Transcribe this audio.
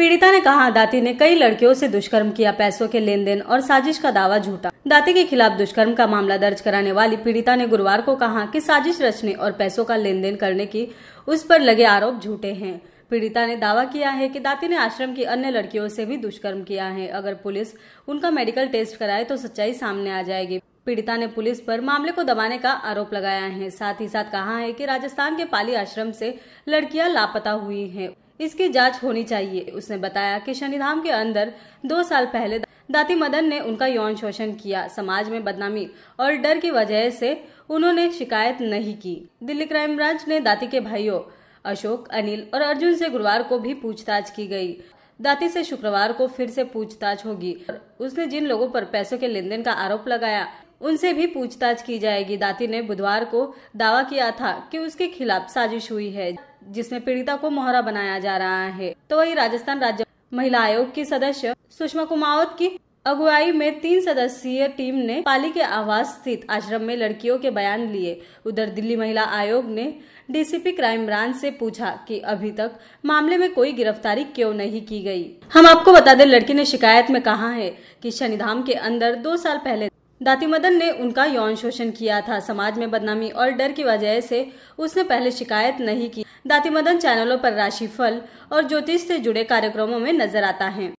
पीड़िता ने कहा दाती ने कई लड़कियों से दुष्कर्म किया पैसों के लेन देन और साजिश का दावा झूठा दाती के खिलाफ दुष्कर्म का मामला दर्ज कराने वाली पीड़िता ने गुरुवार को कहा कि साजिश रचने और पैसों का लेन देन करने की उस पर लगे आरोप झूठे हैं पीड़िता ने दावा किया है कि दाती ने आश्रम की अन्य लड़कियों से भी दुष्कर्म किया है अगर पुलिस उनका मेडिकल टेस्ट कराए तो सच्चाई सामने आ जाएगी पीड़िता ने पुलिस पर मामले को दबाने का आरोप लगाया है साथ ही साथ कहा है कि राजस्थान के पाली आश्रम से लड़कियां लापता हुई हैं इसकी जांच होनी चाहिए उसने बताया कि शनिधाम के अंदर दो साल पहले दाती मदन ने उनका यौन शोषण किया समाज में बदनामी और डर की वजह से उन्होंने शिकायत नहीं की दिल्ली क्राइम ब्रांच ने दाती के भाइयों अशोक अनिल और अर्जुन से गुरुवार को भी पूछताछ की गई दाती से शुक्रवार को फिर से पूछताछ होगी उसने जिन लोगों पर पैसों के लेन देन का आरोप लगाया उनसे भी पूछताछ की जाएगी दाती ने बुधवार को दावा किया था कि उसके खिलाफ साजिश हुई है जिसमें पीड़िता को मोहरा बनाया जा रहा है तो वही राजस्थान राज्य महिला आयोग की सदस्य सुषमा कुमावत की अगुवाई में तीन सदस्यीय टीम ने पाली के आवास स्थित आश्रम में लड़कियों के बयान लिए उधर दिल्ली महिला आयोग ने डीसीपी क्राइम ब्रांच से पूछा कि अभी तक मामले में कोई गिरफ्तारी क्यों नहीं की गई हम आपको बता दें लड़की ने शिकायत में कहा है कि शनिधाम के अंदर दो साल पहले दाती मदन ने उनका यौन शोषण किया था समाज में बदनामी और डर की वजह से उसने पहले शिकायत नहीं की दाती मदन चैनलों पर राशिफल और ज्योतिष से जुड़े कार्यक्रमों में नजर आता है